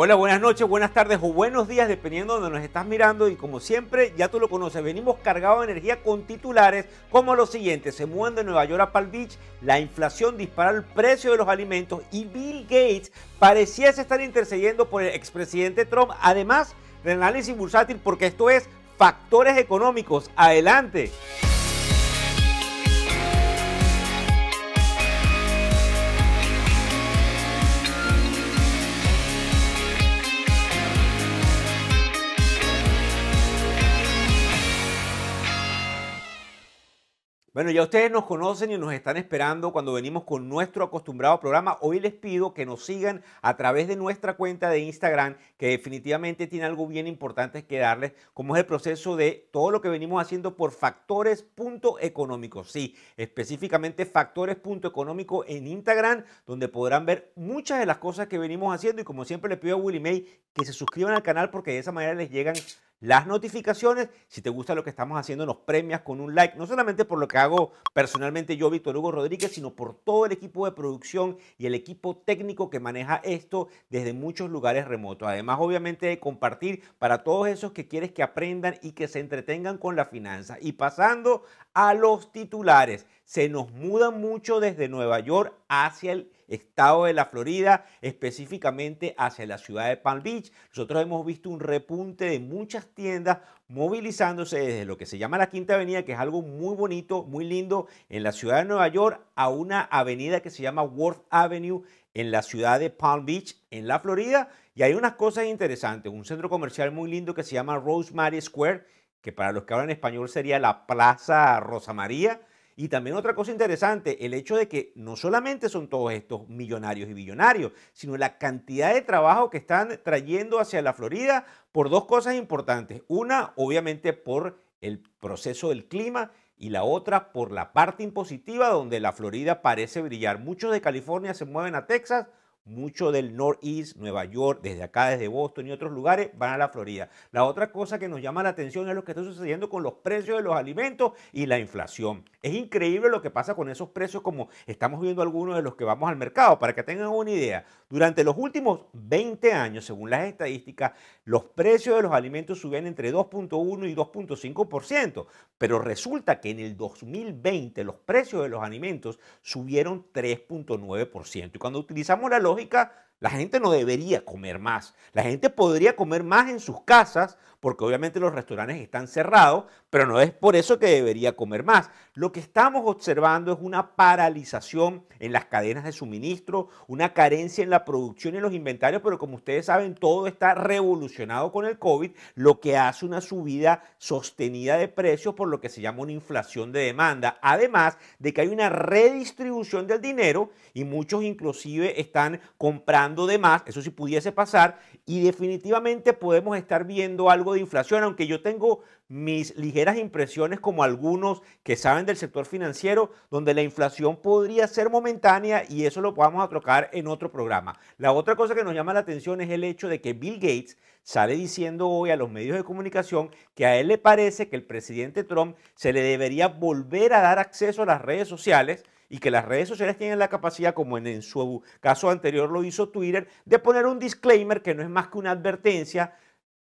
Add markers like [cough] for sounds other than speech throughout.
Hola, buenas noches, buenas tardes o buenos días, dependiendo de donde nos estás mirando. Y como siempre, ya tú lo conoces, venimos cargados de energía con titulares como los siguientes. Se mueven de Nueva York a Palm Beach, la inflación dispara el precio de los alimentos y Bill Gates parecía estar intercediendo por el expresidente Trump. Además, de análisis bursátil, porque esto es factores económicos. Adelante. Bueno, ya ustedes nos conocen y nos están esperando cuando venimos con nuestro acostumbrado programa. Hoy les pido que nos sigan a través de nuestra cuenta de Instagram, que definitivamente tiene algo bien importante que darles, como es el proceso de todo lo que venimos haciendo por Factores.Económicos. Sí, específicamente factores en Instagram, donde podrán ver muchas de las cosas que venimos haciendo. Y como siempre les pido a Willy May que se suscriban al canal porque de esa manera les llegan las notificaciones. Si te gusta lo que estamos haciendo, nos premias con un like, no solamente por lo que hago personalmente yo, Víctor Hugo Rodríguez, sino por todo el equipo de producción y el equipo técnico que maneja esto desde muchos lugares remotos. Además, obviamente, de compartir para todos esos que quieres que aprendan y que se entretengan con la finanza. Y pasando a los titulares, se nos muda mucho desde Nueva York hacia el estado de la Florida, específicamente hacia la ciudad de Palm Beach. Nosotros hemos visto un repunte de muchas tiendas movilizándose desde lo que se llama la Quinta Avenida, que es algo muy bonito, muy lindo, en la ciudad de Nueva York, a una avenida que se llama Worth Avenue en la ciudad de Palm Beach, en la Florida. Y hay unas cosas interesantes, un centro comercial muy lindo que se llama Rosemary Square, que para los que hablan español sería la Plaza Rosa María y también otra cosa interesante, el hecho de que no solamente son todos estos millonarios y billonarios, sino la cantidad de trabajo que están trayendo hacia la Florida por dos cosas importantes. Una, obviamente, por el proceso del clima y la otra por la parte impositiva donde la Florida parece brillar. Muchos de California se mueven a Texas mucho del Northeast, Nueva York, desde acá, desde Boston y otros lugares, van a la Florida. La otra cosa que nos llama la atención es lo que está sucediendo con los precios de los alimentos y la inflación. Es increíble lo que pasa con esos precios como estamos viendo algunos de los que vamos al mercado. Para que tengan una idea, durante los últimos 20 años, según las estadísticas, los precios de los alimentos suben entre 2.1 y 2.5%, pero resulta que en el 2020 los precios de los alimentos subieron 3.9%. Y cuando utilizamos la lógica la gente no debería comer más. La gente podría comer más en sus casas, porque obviamente los restaurantes están cerrados, pero no es por eso que debería comer más. Lo que estamos observando es una paralización en las cadenas de suministro, una carencia en la producción y en los inventarios, pero como ustedes saben, todo está revolucionado con el COVID, lo que hace una subida sostenida de precios por lo que se llama una inflación de demanda. Además de que hay una redistribución del dinero y muchos inclusive están comprando de más, eso sí pudiese pasar, y definitivamente podemos estar viendo algo de inflación, aunque yo tengo mis ligeras impresiones como algunos que saben del sector financiero, donde la inflación podría ser momentánea y eso lo vamos a trocar en otro programa. La otra cosa que nos llama la atención es el hecho de que Bill Gates sale diciendo hoy a los medios de comunicación que a él le parece que el presidente Trump se le debería volver a dar acceso a las redes sociales y que las redes sociales tienen la capacidad, como en, su caso anterior lo hizo Twitter, de poner un disclaimer que no es más que una advertencia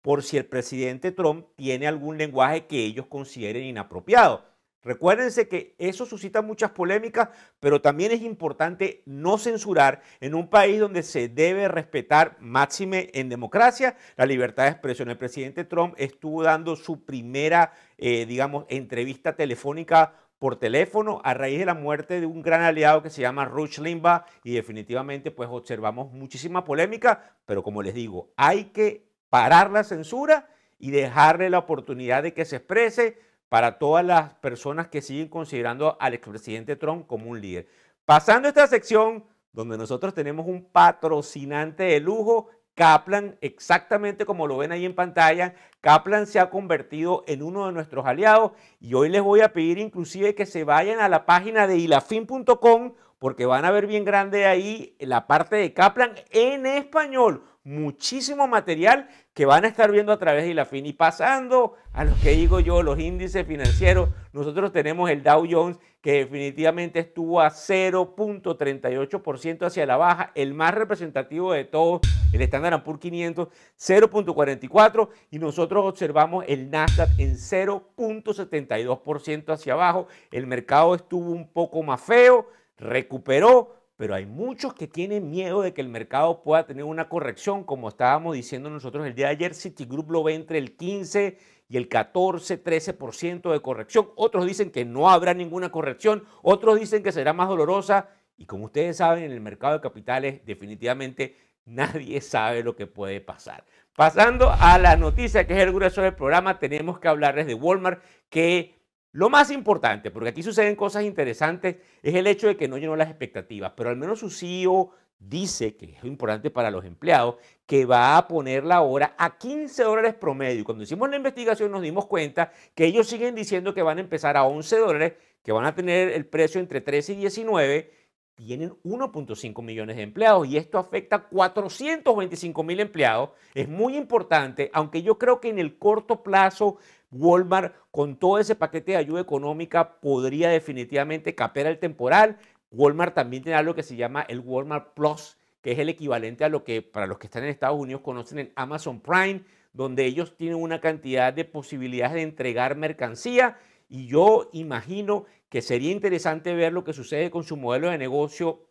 por si el presidente Trump tiene algún lenguaje que ellos consideren inapropiado. Recuérdense que eso suscita muchas polémicas, pero también es importante no censurar en un país donde se debe respetar máxime en democracia la libertad de expresión. El presidente Trump estuvo dando su primera, eh, digamos, entrevista telefónica por teléfono a raíz de la muerte de un gran aliado que se llama Rush Limba, y definitivamente pues observamos muchísima polémica, pero como les digo, hay que parar la censura y dejarle la oportunidad de que se exprese para todas las personas que siguen considerando al expresidente Trump como un líder. Pasando a esta sección donde nosotros tenemos un patrocinante de lujo Kaplan, exactamente como lo ven ahí en pantalla, Kaplan se ha convertido en uno de nuestros aliados y hoy les voy a pedir inclusive que se vayan a la página de ilafin.com porque van a ver bien grande ahí la parte de Kaplan en español muchísimo material que van a estar viendo a través de la Y pasando a lo que digo yo, los índices financieros, nosotros tenemos el Dow Jones que definitivamente estuvo a 0.38% hacia la baja, el más representativo de todos, el Standard Poor's 500, 0.44 y nosotros observamos el Nasdaq en 0.72% hacia abajo. El mercado estuvo un poco más feo, recuperó, pero hay muchos que tienen miedo de que el mercado pueda tener una corrección, como estábamos diciendo nosotros el día de ayer, Citigroup lo ve entre el 15 y el 14, 13% de corrección, otros dicen que no habrá ninguna corrección, otros dicen que será más dolorosa, y como ustedes saben, en el mercado de capitales definitivamente nadie [laughs] sabe lo que puede pasar. Pasando a la noticia que es el grueso del programa, tenemos que hablarles de Walmart, que lo más importante, porque aquí suceden cosas interesantes, es el hecho de que no llenó las expectativas, pero al menos su CEO dice que es importante para los empleados, que va a poner la hora a 15 dólares promedio. Cuando hicimos la investigación nos dimos cuenta que ellos siguen diciendo que van a empezar a 11 dólares, que van a tener el precio entre 13 y 19. Tienen 1.5 millones de empleados y esto afecta a 425 mil empleados. Es muy importante, aunque yo creo que en el corto plazo Walmart con todo ese paquete de ayuda económica podría definitivamente capear el temporal. Walmart también tiene algo que se llama el Walmart Plus, que es el equivalente a lo que para los que están en Estados Unidos conocen en Amazon Prime, donde ellos tienen una cantidad de posibilidades de entregar mercancía y yo imagino que sería interesante ver lo que sucede con su modelo de negocio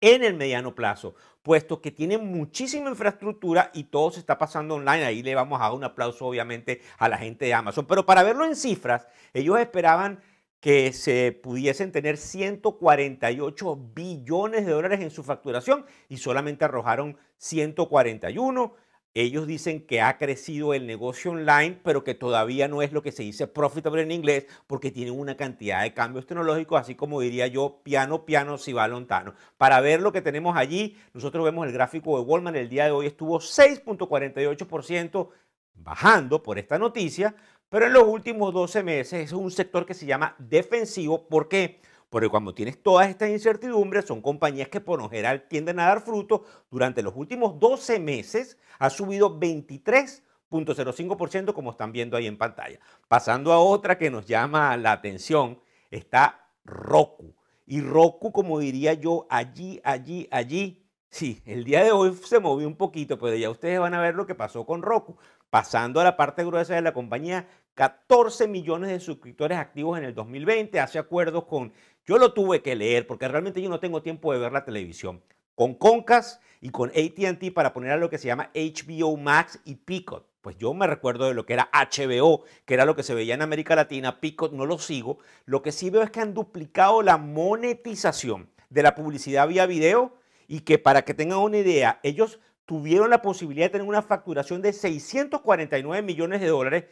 en el mediano plazo, puesto que tiene muchísima infraestructura y todo se está pasando online. Ahí le vamos a dar un aplauso, obviamente, a la gente de Amazon. Pero para verlo en cifras, ellos esperaban que se pudiesen tener 148 billones de dólares en su facturación y solamente arrojaron 141 ellos dicen que ha crecido el negocio online, pero que todavía no es lo que se dice profitable en inglés, porque tiene una cantidad de cambios tecnológicos, así como diría yo, piano, piano, si va lontano. Para ver lo que tenemos allí, nosotros vemos el gráfico de Walmart, el día de hoy estuvo 6.48% bajando por esta noticia, pero en los últimos 12 meses es un sector que se llama defensivo. ¿Por qué? Porque porque cuando tienes todas estas incertidumbres, son compañías que por lo general tienden a dar fruto. Durante los últimos 12 meses ha subido 23.05%, como están viendo ahí en pantalla. Pasando a otra que nos llama la atención, está Roku. Y Roku, como diría yo, allí, allí, allí. Sí, el día de hoy se movió un poquito, pero ya ustedes van a ver lo que pasó con Roku. Pasando a la parte gruesa de la compañía, 14 millones de suscriptores activos en el 2020, hace acuerdos con yo lo tuve que leer porque realmente yo no tengo tiempo de ver la televisión. Con Concas y con ATT para poner a lo que se llama HBO Max y Peacock. Pues yo me recuerdo de lo que era HBO, que era lo que se veía en América Latina, Peacock no lo sigo. Lo que sí veo es que han duplicado la monetización de la publicidad vía video y que para que tengan una idea, ellos tuvieron la posibilidad de tener una facturación de 649 millones de dólares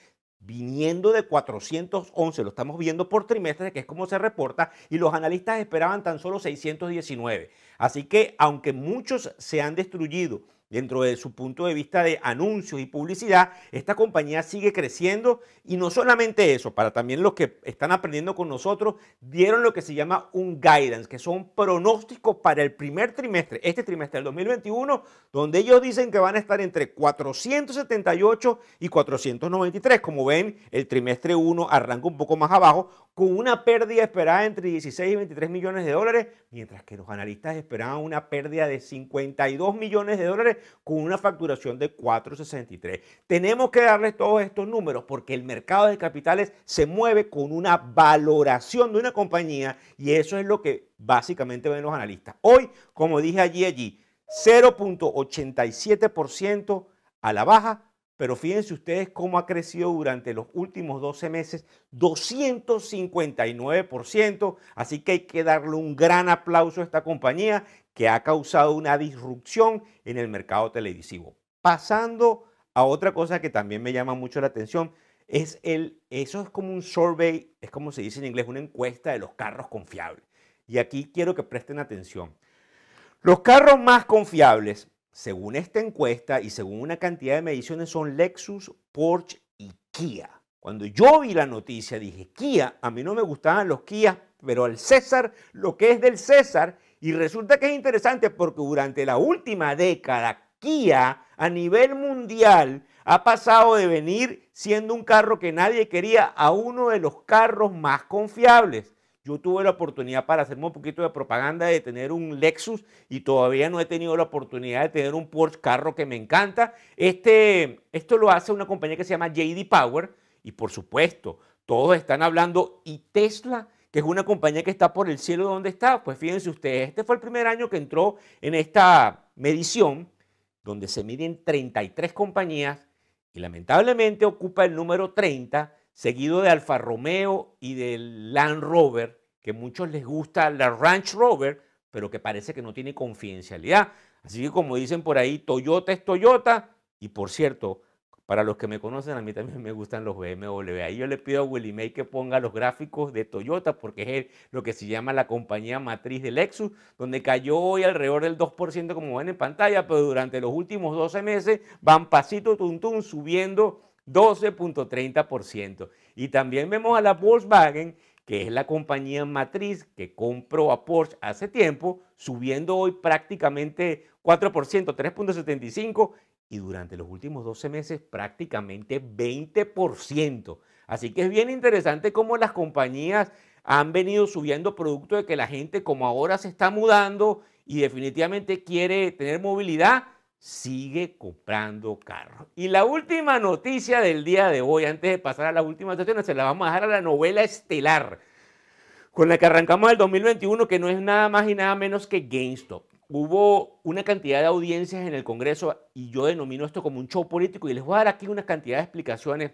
viniendo de 411, lo estamos viendo por trimestre, que es como se reporta, y los analistas esperaban tan solo 619. Así que aunque muchos se han destruido Dentro de su punto de vista de anuncios y publicidad, esta compañía sigue creciendo y no solamente eso, para también los que están aprendiendo con nosotros, dieron lo que se llama un guidance, que son pronósticos para el primer trimestre, este trimestre del 2021, donde ellos dicen que van a estar entre 478 y 493. Como ven, el trimestre 1 arranca un poco más abajo, con una pérdida esperada entre 16 y 23 millones de dólares, mientras que los analistas esperaban una pérdida de 52 millones de dólares con una facturación de 4,63. Tenemos que darles todos estos números porque el mercado de capitales se mueve con una valoración de una compañía y eso es lo que básicamente ven los analistas. Hoy, como dije allí, allí, 0.87% a la baja, pero fíjense ustedes cómo ha crecido durante los últimos 12 meses, 259%. Así que hay que darle un gran aplauso a esta compañía que ha causado una disrupción en el mercado televisivo. Pasando a otra cosa que también me llama mucho la atención, es el, eso es como un survey, es como se dice en inglés, una encuesta de los carros confiables. Y aquí quiero que presten atención. Los carros más confiables, según esta encuesta y según una cantidad de mediciones, son Lexus, Porsche y Kia. Cuando yo vi la noticia dije, Kia, a mí no me gustaban los Kia, pero al César, lo que es del César, y resulta que es interesante porque durante la última década, Kia a nivel mundial ha pasado de venir siendo un carro que nadie quería a uno de los carros más confiables. Yo tuve la oportunidad para hacerme un poquito de propaganda de tener un Lexus y todavía no he tenido la oportunidad de tener un Porsche carro que me encanta. Este, esto lo hace una compañía que se llama JD Power y por supuesto todos están hablando y Tesla que es una compañía que está por el cielo donde está. Pues fíjense ustedes, este fue el primer año que entró en esta medición, donde se miden 33 compañías y lamentablemente ocupa el número 30, seguido de Alfa Romeo y del Land Rover, que a muchos les gusta la Ranch Rover, pero que parece que no tiene confidencialidad. Así que como dicen por ahí, Toyota es Toyota y por cierto, para los que me conocen, a mí también me gustan los BMW. Ahí yo le pido a Willy May que ponga los gráficos de Toyota, porque es lo que se llama la compañía matriz de Lexus, donde cayó hoy alrededor del 2%, como ven en pantalla, pero durante los últimos 12 meses van pasito tuntún subiendo 12.30%. Y también vemos a la Volkswagen, que es la compañía matriz que compró a Porsche hace tiempo, subiendo hoy prácticamente 4%, 3.75%, y durante los últimos 12 meses prácticamente 20%. Así que es bien interesante cómo las compañías han venido subiendo producto de que la gente como ahora se está mudando y definitivamente quiere tener movilidad, sigue comprando carros. Y la última noticia del día de hoy, antes de pasar a la última sesión, se la vamos a dejar a la novela estelar con la que arrancamos el 2021, que no es nada más y nada menos que GameStop hubo una cantidad de audiencias en el Congreso y yo denomino esto como un show político y les voy a dar aquí una cantidad de explicaciones.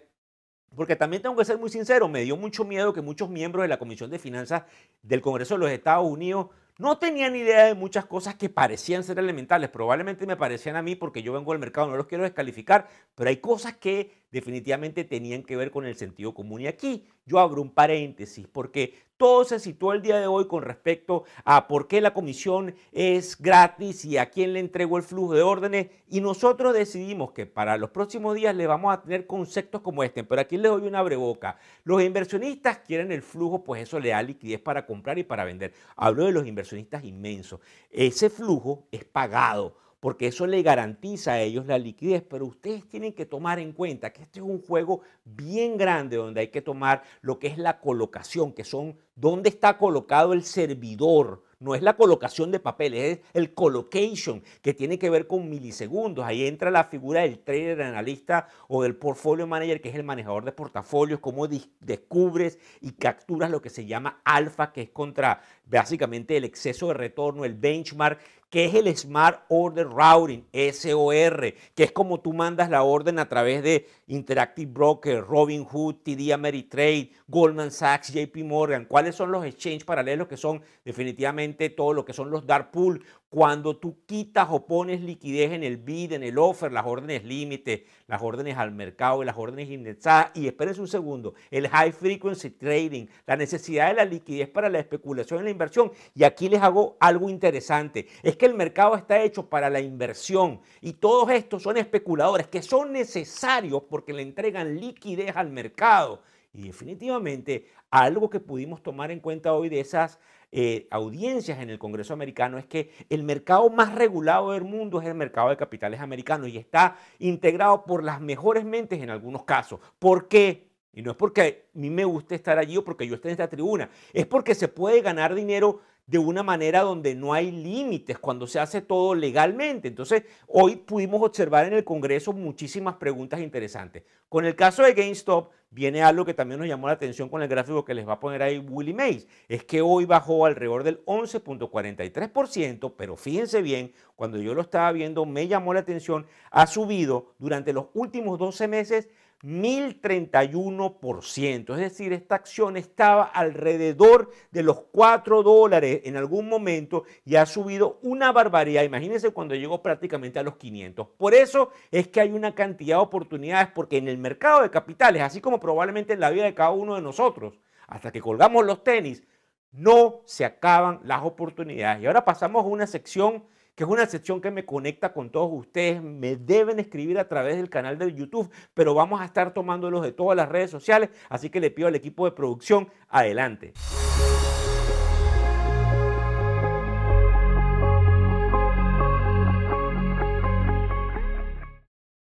Porque también tengo que ser muy sincero, me dio mucho miedo que muchos miembros de la Comisión de Finanzas del Congreso de los Estados Unidos no tenían idea de muchas cosas que parecían ser elementales. Probablemente me parecían a mí porque yo vengo del mercado, no los quiero descalificar, pero hay cosas que definitivamente tenían que ver con el sentido común. Y aquí yo abro un paréntesis porque todo se situó el día de hoy con respecto a por qué la comisión es gratis y a quién le entregó el flujo de órdenes. Y nosotros decidimos que para los próximos días le vamos a tener conceptos como este. Pero aquí les doy una breboca. Los inversionistas quieren el flujo, pues eso le da liquidez para comprar y para vender. Hablo de los inversionistas inmensos. Ese flujo es pagado porque eso le garantiza a ellos la liquidez, pero ustedes tienen que tomar en cuenta que este es un juego bien grande donde hay que tomar lo que es la colocación, que son dónde está colocado el servidor, no es la colocación de papeles, es el colocation, que tiene que ver con milisegundos. Ahí entra la figura del trader, analista o del portfolio manager, que es el manejador de portafolios, cómo descubres y capturas lo que se llama alfa, que es contra básicamente el exceso de retorno, el benchmark, ¿Qué es el Smart Order Routing, SOR, que es como tú mandas la orden a través de Interactive Broker, Robinhood, TD Ameritrade, Goldman Sachs, JP Morgan. ¿Cuáles son los exchanges paralelos que son definitivamente todo lo que son los dark pool? cuando tú quitas o pones liquidez en el bid, en el offer, las órdenes límite, las órdenes al mercado las órdenes indexadas, y espérense un segundo, el high frequency trading, la necesidad de la liquidez para la especulación y la inversión. Y aquí les hago algo interesante, es que el mercado está hecho para la inversión y todos estos son especuladores que son necesarios porque le entregan liquidez al mercado y definitivamente algo que pudimos tomar en cuenta hoy de esas eh, audiencias en el Congreso americano es que el mercado más regulado del mundo es el mercado de capitales americano y está integrado por las mejores mentes en algunos casos. ¿Por qué? Y no es porque a mí me guste estar allí o porque yo esté en esta tribuna, es porque se puede ganar dinero de una manera donde no hay límites, cuando se hace todo legalmente. Entonces, hoy pudimos observar en el Congreso muchísimas preguntas interesantes. Con el caso de GameStop, viene algo que también nos llamó la atención con el gráfico que les va a poner ahí Willy Mays, es que hoy bajó alrededor del 11.43%, pero fíjense bien, cuando yo lo estaba viendo me llamó la atención, ha subido durante los últimos 12 meses 1031%. Es decir, esta acción estaba alrededor de los 4 dólares en algún momento y ha subido una barbaridad. Imagínense cuando llegó prácticamente a los 500. Por eso es que hay una cantidad de oportunidades porque en el mercado de capitales, así como probablemente en la vida de cada uno de nosotros, hasta que colgamos los tenis, no se acaban las oportunidades. Y ahora pasamos a una sección que es una sección que me conecta con todos ustedes. Me deben escribir a través del canal de YouTube, pero vamos a estar tomándolos de todas las redes sociales, así que le pido al equipo de producción, adelante.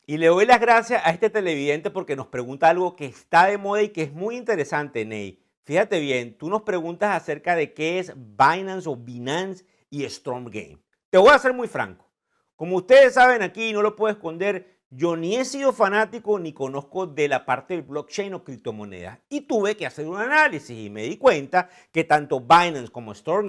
Y le doy las gracias a este televidente porque nos pregunta algo que está de moda y que es muy interesante, Ney. Fíjate bien, tú nos preguntas acerca de qué es Binance o Binance y Storm Game. Te voy a ser muy franco. Como ustedes saben aquí, no lo puedo esconder, yo ni he sido fanático ni conozco de la parte del blockchain o criptomonedas. Y tuve que hacer un análisis y me di cuenta que tanto Binance como Storm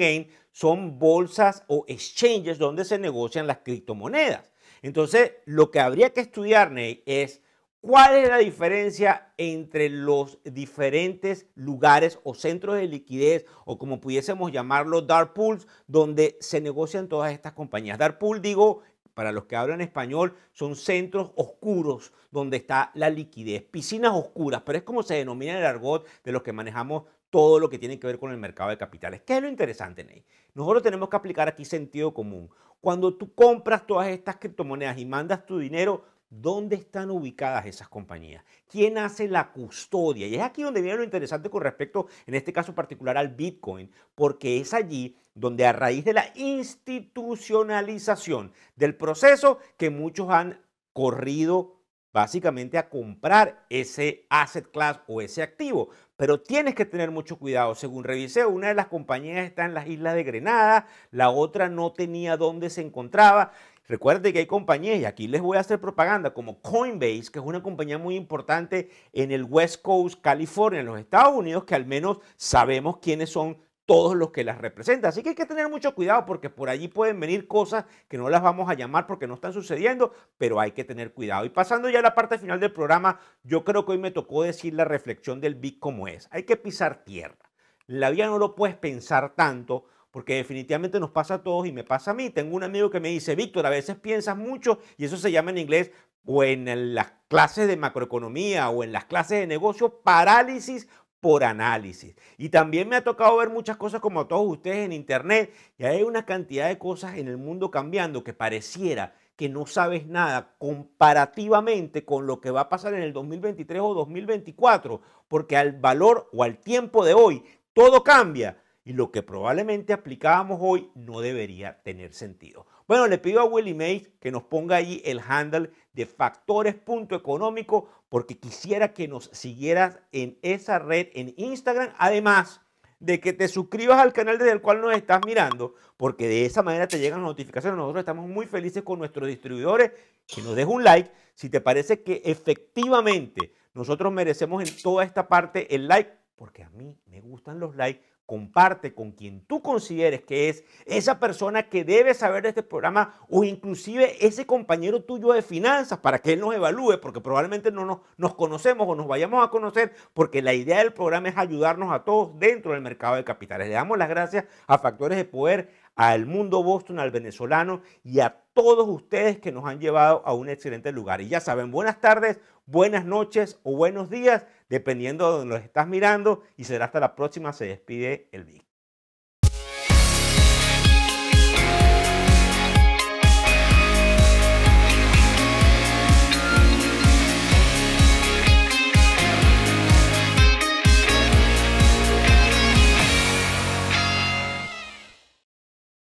son bolsas o exchanges donde se negocian las criptomonedas. Entonces, lo que habría que estudiar, Ney, es ¿Cuál es la diferencia entre los diferentes lugares o centros de liquidez o como pudiésemos llamarlo dark pools donde se negocian todas estas compañías? Dark pool, digo, para los que hablan español, son centros oscuros donde está la liquidez, piscinas oscuras, pero es como se denomina el argot de los que manejamos todo lo que tiene que ver con el mercado de capitales. ¿Qué es lo interesante, Ney? Nosotros tenemos que aplicar aquí sentido común. Cuando tú compras todas estas criptomonedas y mandas tu dinero, ¿Dónde están ubicadas esas compañías? ¿Quién hace la custodia? Y es aquí donde viene lo interesante con respecto, en este caso particular, al Bitcoin, porque es allí donde a raíz de la institucionalización del proceso que muchos han corrido básicamente a comprar ese asset class o ese activo. Pero tienes que tener mucho cuidado. Según revisé, una de las compañías está en las islas de Grenada, la otra no tenía dónde se encontraba. Recuerde que hay compañías, y aquí les voy a hacer propaganda, como Coinbase, que es una compañía muy importante en el West Coast, California, en los Estados Unidos, que al menos sabemos quiénes son todos los que las representan. Así que hay que tener mucho cuidado porque por allí pueden venir cosas que no las vamos a llamar porque no están sucediendo, pero hay que tener cuidado. Y pasando ya a la parte final del programa, yo creo que hoy me tocó decir la reflexión del BIC como es. Hay que pisar tierra. La vida no lo puedes pensar tanto porque definitivamente nos pasa a todos y me pasa a mí. Tengo un amigo que me dice, Víctor, a veces piensas mucho y eso se llama en inglés o en las clases de macroeconomía o en las clases de negocio, parálisis por análisis. Y también me ha tocado ver muchas cosas como a todos ustedes en internet y hay una cantidad de cosas en el mundo cambiando que pareciera que no sabes nada comparativamente con lo que va a pasar en el 2023 o 2024, porque al valor o al tiempo de hoy todo cambia y lo que probablemente aplicábamos hoy no debería tener sentido. Bueno, le pido a Willy Mays que nos ponga ahí el handle de económico, porque quisiera que nos siguieras en esa red en Instagram. Además de que te suscribas al canal desde el cual nos estás mirando, porque de esa manera te llegan las notificaciones. Nosotros estamos muy felices con nuestros distribuidores. Que nos dejes un like si te parece que efectivamente nosotros merecemos en toda esta parte el like, porque a mí me gustan los likes comparte con quien tú consideres que es esa persona que debe saber de este programa o inclusive ese compañero tuyo de finanzas para que él nos evalúe, porque probablemente no nos, conocemos o nos vayamos a conocer, porque la idea del programa es ayudarnos a todos dentro del mercado de capitales. Le damos las gracias a Factores de Poder, al Mundo Boston, al venezolano y a todos ustedes que nos han llevado a un excelente lugar. Y ya saben, buenas tardes, buenas noches o buenos días dependiendo de donde los estás mirando y será hasta la próxima. Se despide el Vic.